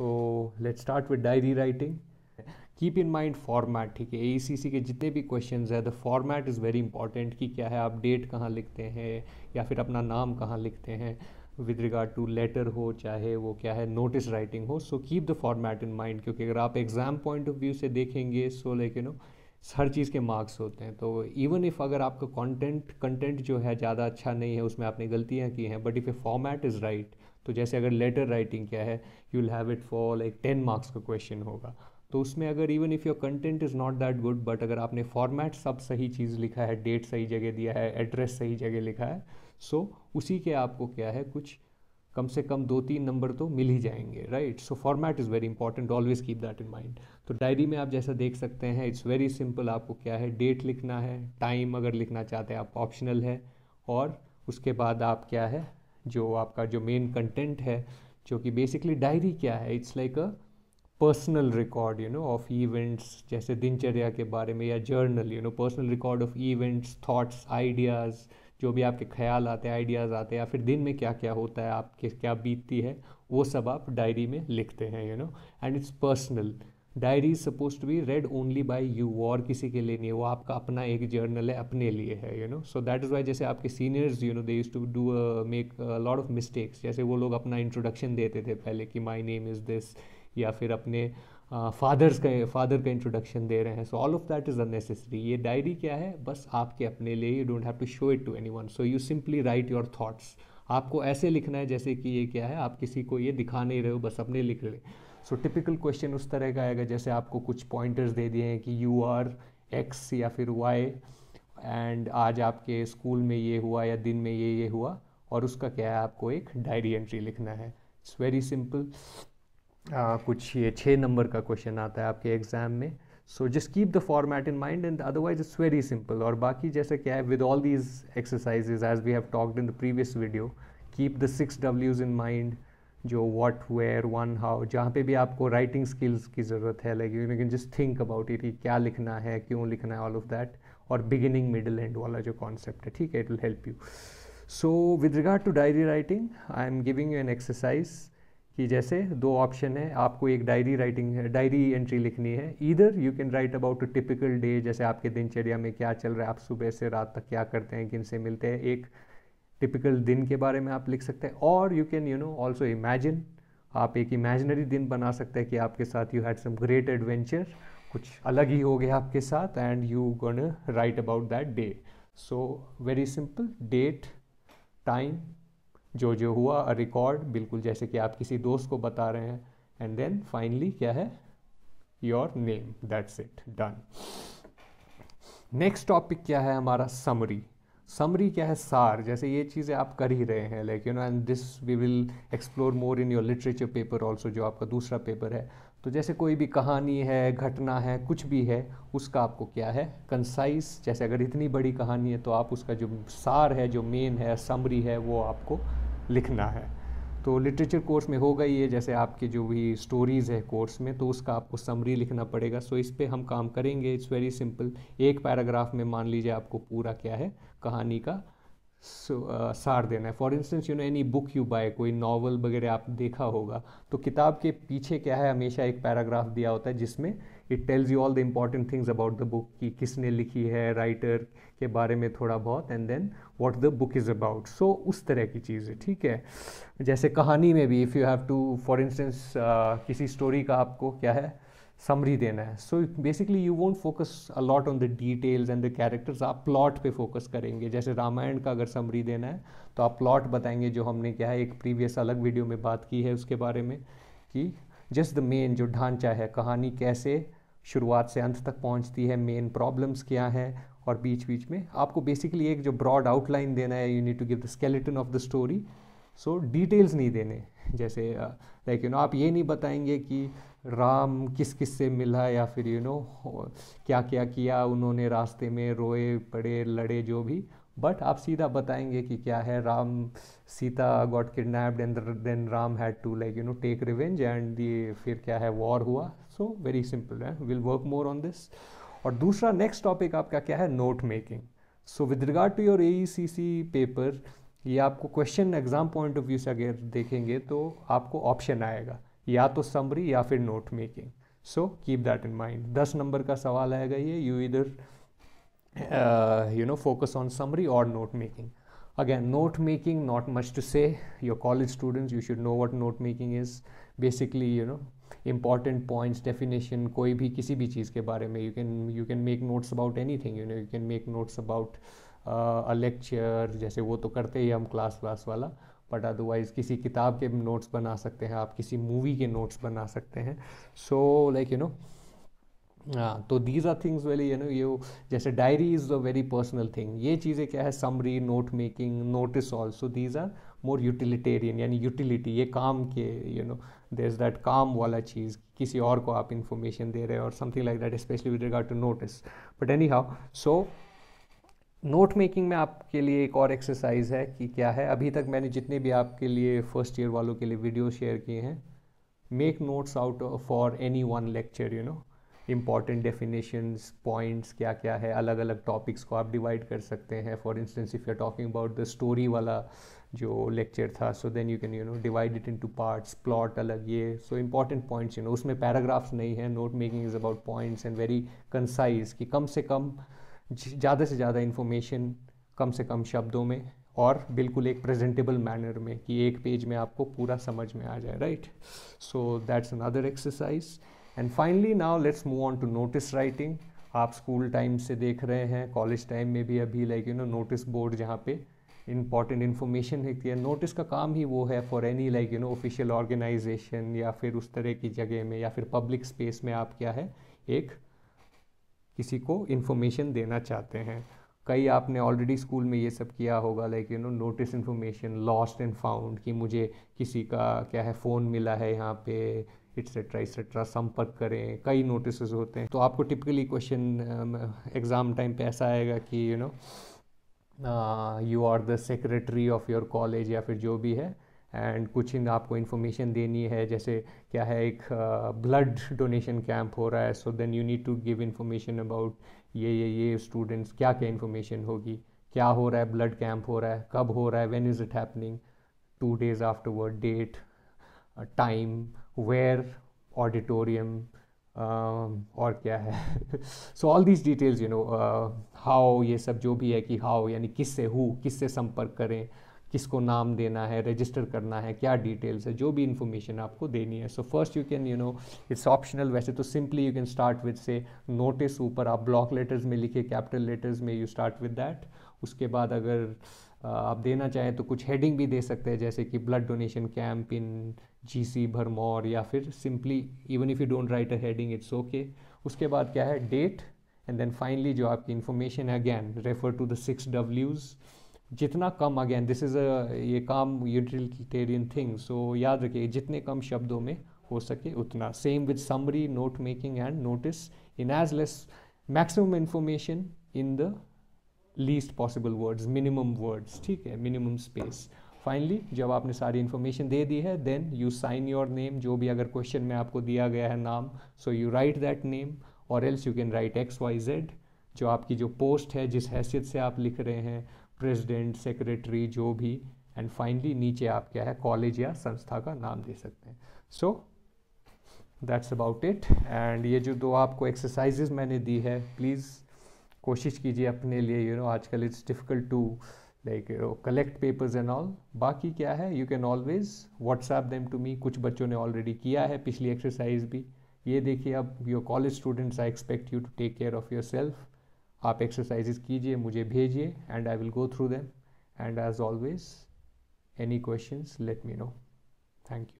so let start with diary writing keep in mind format ठीक है okay जितने भी क्वेश्चन है the format is very important कि क्या है आप डेट कहाँ लिखते हैं या फिर अपना नाम कहाँ लिखते हैं विद रिगार्ड टू लेटर हो चाहे वो क्या है नोटिस राइटिंग हो so keep the format in mind क्योंकि अगर आप एग्ज़ाम पॉइंट ऑफ व्यू से देखेंगे सो लाइक यू नो हर चीज़ के मार्क्स होते हैं तो इवन इफ़ अगर आपका कंटेंट कंटेंट जो है ज़्यादा अच्छा नहीं है उसमें आपने गलतियाँ की हैं but if a format is right तो जैसे अगर लेटर राइटिंग क्या है you will have it for like ten marks का क्वेश्चन होगा तो उसमें अगर even if your content is not that good but अगर आपने फॉर्मेट सब सही चीज़ लिखा है डेट सही जगह दिया है एड्रेस सही जगह लिखा है सो so, उसी के आपको क्या है कुछ कम से कम दो तीन नंबर तो मिल ही जाएंगे right so format is very important always keep that in mind तो डायरी में आप जैसा देख सकते हैं इट्स वेरी सिंपल आपको क्या है डेट लिखना है टाइम अगर लिखना चाहते हैं आप ऑप्शनल है और उसके बाद आप क्या है जो आपका जो मेन कंटेंट है जो कि बेसिकली डायरी क्या है it's like a personal record you know of events जैसे दिनचर्या के बारे में या journal you know personal record of events thoughts ideas जो भी आपके ख्याल आते हैं आइडियाज़ आते हैं या फिर दिन में क्या क्या होता है आपके क्या बीतती है वो सब आप डायरी में लिखते हैं you know and it's personal diary is suppose to be read only by you और किसी के लिए नहीं है वो आपका अपना एक जर्नल है अपने लिए है you know so that is why जैसे आपके seniors you know they use to do make lot of mistakes जैसे वो लोग अपना इंट्रोडक्शन देते थे पहले कि माई नेम इज़ दिस या फिर अपने फादर्स uh, का फादर का इंट्रोडक्शन दे रहे हैं so all of that is unnecessary ये डायरी क्या है बस आपके अपने लिए you don't have to show it to anyone so you simply write your thoughts आपको ऐसे लिखना है जैसे कि ये क्या है आप किसी को ये दिखा नहीं रहे हो बस अपने लिख रहे सो टिपिकल क्वेश्चन उस तरह का आएगा जैसे आपको कुछ पॉइंटर्स दे दिए हैं कि यू आर एक्स या फिर वाई एंड आज आपके स्कूल में ये हुआ या दिन में ये ये हुआ और उसका क्या है आपको एक डायरी एंट्री लिखना है इट्स वेरी सिंपल कुछ ये छः नंबर का क्वेश्चन आता है आपके एग्ज़ाम में so just keep the format in mind and otherwise it's very simple और बाकी जैसे क्या है with all these exercises as we have talked in the previous video keep the six डब्ल्यूज इन माइंड जो वॉट वेयर वन हाउ जहाँ पे भी आपको राइटिंग स्किल्स की जरूरत है like you just think about it क्या लिखना है क्यों लिखना है ऑल ऑफ दैट और बिगिनिंग मिडिल एंड वाला जो कॉन्सेप्ट है ठीक है it will help you so with regard to diary writing I am giving you an exercise कि जैसे दो ऑप्शन है आपको एक डायरी राइटिंग है डायरी एंट्री लिखनी है इधर you can write about typical day जैसे आपके दिनचर्या में क्या चल रहा है आप सुबह से रात तक क्या करते हैं किन से मिलते हैं एक टिपिकल दिन के बारे में आप लिख सकते हैं और you can you know also imagine आप एक इमेजिनरी दिन बना सकते हैं कि आपके साथ you had some great adventure कुछ अलग ही हो गया आपके साथ and you gone write about that day so very simple date time जो जो हुआ अ रिकॉर्ड बिल्कुल जैसे कि आप किसी दोस्त को बता रहे हैं एंड देन फाइनली क्या है your name that's it done next topic क्या है हमारा समरी समरी क्या है सार जैसे ये चीज़ें आप कर ही रहे हैं like you know and this we will explore more in your literature paper also जो आपका दूसरा पेपर है तो जैसे कोई भी कहानी है घटना है कुछ भी है उसका आपको क्या है कंसाइज जैसे अगर इतनी बड़ी कहानी है तो आप उसका जो सार है जो मेन है समरी है वो आपको लिखना है तो लिटरेचर कोर्स में होगा ये जैसे आपके जो भी स्टोरीज़ है कोर्स में तो उसका आपको समरी लिखना पड़ेगा सो इस पर हम काम करेंगे इट्स वेरी सिंपल एक पैराग्राफ में मान लीजिए आपको पूरा क्या है कहानी का सो सार देना है for instance you know any book you buy कोई नावल वगैरह आप देखा होगा तो किताब के पीछे क्या है हमेशा एक पैराग्राफ दिया होता है जिसमें it tells you all the important things about the book कि किसने लिखी है राइटर के बारे में थोड़ा बहुत and then what the book is about so उस तरह की चीज़ें ठीक है जैसे कहानी में भी if you have to for instance किसी स्टोरी का आपको क्या है समरी देना है so basically you won't focus a lot on the details and the characters आप प्लॉट पे फोकस करेंगे जैसे रामायण का अगर समरी देना है तो आप प्लॉट बताएंगे जो हमने क्या है एक प्रीवियस अलग वीडियो में बात की है उसके बारे में कि जस्ट द मेन जो ढांचा है कहानी कैसे शुरुआत से अंत तक पहुंचती है मेन प्रॉब्लम्स क्या हैं और बीच बीच में आपको बेसिकली एक जो ब्रॉड आउटलाइन देना है you need to give the skeleton of the story so details नहीं देने जैसे लाइक यू नो आप ये नहीं बताएंगे कि राम किस किस से मिला या फिर यू you नो know, क्या क्या किया उन्होंने रास्ते में रोए पड़े लड़े जो भी बट आप सीधा बताएंगे कि क्या है Ram Sita got kidnapped and then Ram had to like you know take revenge and the फिर क्या है वॉर हुआ सो वेरी सिंपल है will work more on this और दूसरा नेक्स्ट टॉपिक आपका क्या है note making so with regard to your A paper ये आपको question exam point of view से अगर देखेंगे तो आपको ऑप्शन आएगा या तो समरी या फिर note making so keep that in mind दस नंबर का सवाल आएगा ये यू इधर you know focus on summary और note making again note making not much to say your college students you should know what note making is basically you know important points definition कोई भी किसी भी चीज़ के बारे में you can you can make notes about anything you know you can make notes about a lecture जैसे वो तो करते ही हम क्लास व्लास वाला बट अदरवाइज़ किसी किताब के नोट्स बना सकते हैं आप किसी मूवी के नोट्स बना सकते हैं सो लाइक यू नो हाँ तो these are things very you know you जैसे diary is a very personal thing ये चीज़ें क्या है summary note making notice also these are more utilitarian यानी यूटिलिटी ये काम के you know they is that काम वाला चीज़ किसी और को आप इन्फॉर्मेशन दे रहे हो और something like that specially with regard to notice but anyhow so note making में आपके लिए एक और एक्सरसाइज है कि क्या है अभी तक मैंने जितने भी आपके लिए फर्स्ट ईयर वालों के लिए वीडियो शेयर किए हैं make notes out for any one lecture you know important definitions points क्या क्या है अलग अलग टॉपिक्स को आप डिवाइड कर सकते हैं for instance if you are talking about the story वाला जो लेक्चर था so then you can you know divide it into parts plot अलग ये so important points you know उसमें पैराग्राफ्स नहीं है note making is about points and very concise कि कम से कम ज़्यादा से ज़्यादा इन्फॉर्मेशन कम से कम शब्दों में और बिल्कुल एक प्रेजेंटेबल मैनर में कि एक पेज में आपको पूरा समझ में आ जाए right so that's another exercise and finally now let's move on to notice writing आप स्कूल टाइम से देख रहे हैं कॉलेज टाइम में भी अभी like you know notice board जहाँ पे इंपॉर्टेंट इन्फॉर्मेशन लिखती है नोटिस का काम ही वो है for any like you know official organisation या फिर उस तरह की जगह में या फिर पब्लिक स्पेस में आप क्या है एक किसी को इन्फॉर्मेशन देना चाहते हैं कई आपने ऑलरेडी स्कूल में ये सब किया होगा like you know notice information lost and found कि मुझे किसी का क्या है फ़ोन मिला है यहाँ पे इट्सेट्रा एट्सेट्रा संपर्क करें कई नोटिस होते हैं तो आपको टिपिकली क्वेश्चन एग्ज़ाम टाइम पे ऐसा आएगा कि you know you are the secretary of your college या फिर जो भी है एंड कुछ इन आपको इन्फॉर्मेशन देनी है जैसे क्या है एक ब्लड डोनेशन कैंप हो रहा है so then you need to give information about ये ये ये स्टूडेंट्स क्या क्या इन्फॉर्मेशन होगी क्या हो रहा है ब्लड कैंप हो रहा है कब हो रहा है when is it happening two days afterward date time where auditorium और क्या है so all these details you know how ये सब जो भी है कि हाउ यानी किससे हु किससे संपर्क करें किसको नाम देना है रजिस्टर करना है क्या डिटेल्स है जो भी इंफॉर्मेशन आपको देनी है so first you can you know it's optional वैसे तो simply you can start with say notice ऊपर आप ब्लॉक लेटर्स में लिखे कैपिटल लेटर्स में यू स्टार्ट विद दैट उसके बाद अगर आप देना चाहें तो कुछ हेडिंग भी दे सकते हैं जैसे कि blood donation camp in G C Bharmour या फिर simply even if you don't write a heading it's okay उसके बाद क्या है डेट एंड देन फाइनली जो आपकी इन्फॉर्मेशन है again refer to the six डब्ल्यूज़ जितना कम अगेन दिस इज़ ये काम यूटिलिटेरियन थिंग सो याद रखिए जितने कम शब्दों में हो सके उतना same with summary note making and notice in as less maximum information in the least possible words minimum words ठीक है मिनिमम स्पेस फाइनली जब आपने सारी इन्फॉर्मेशन दे दी है then you sign your name जो भी अगर क्वेश्चन में आपको दिया गया है नाम so you write that name और else you can write X Y Z जो आपकी जो पोस्ट है जिस हैसियत से आप लिख रहे हैं प्रेसिडेंट सेक्रेटरी जो भी एंड फाइनली नीचे आप क्या है कॉलेज या संस्था का नाम दे सकते हैं so that's about it and ये जो दो आपको एक्सरसाइजेज मैंने दी है प्लीज़ कोशिश कीजिए अपने लिए यू नो आजकल it's difficult to like collect papers and all बाकी क्या है you can always WhatsApp them to me कुछ बच्चों ने ऑलरेडी किया है पिछली एक्सरसाइज भी ये देखिए अब your college students I expect you to take care of yourself आप एक्सरसाइजेस कीजिए मुझे भेजिए and I will go through them and as always any questions let me know thank you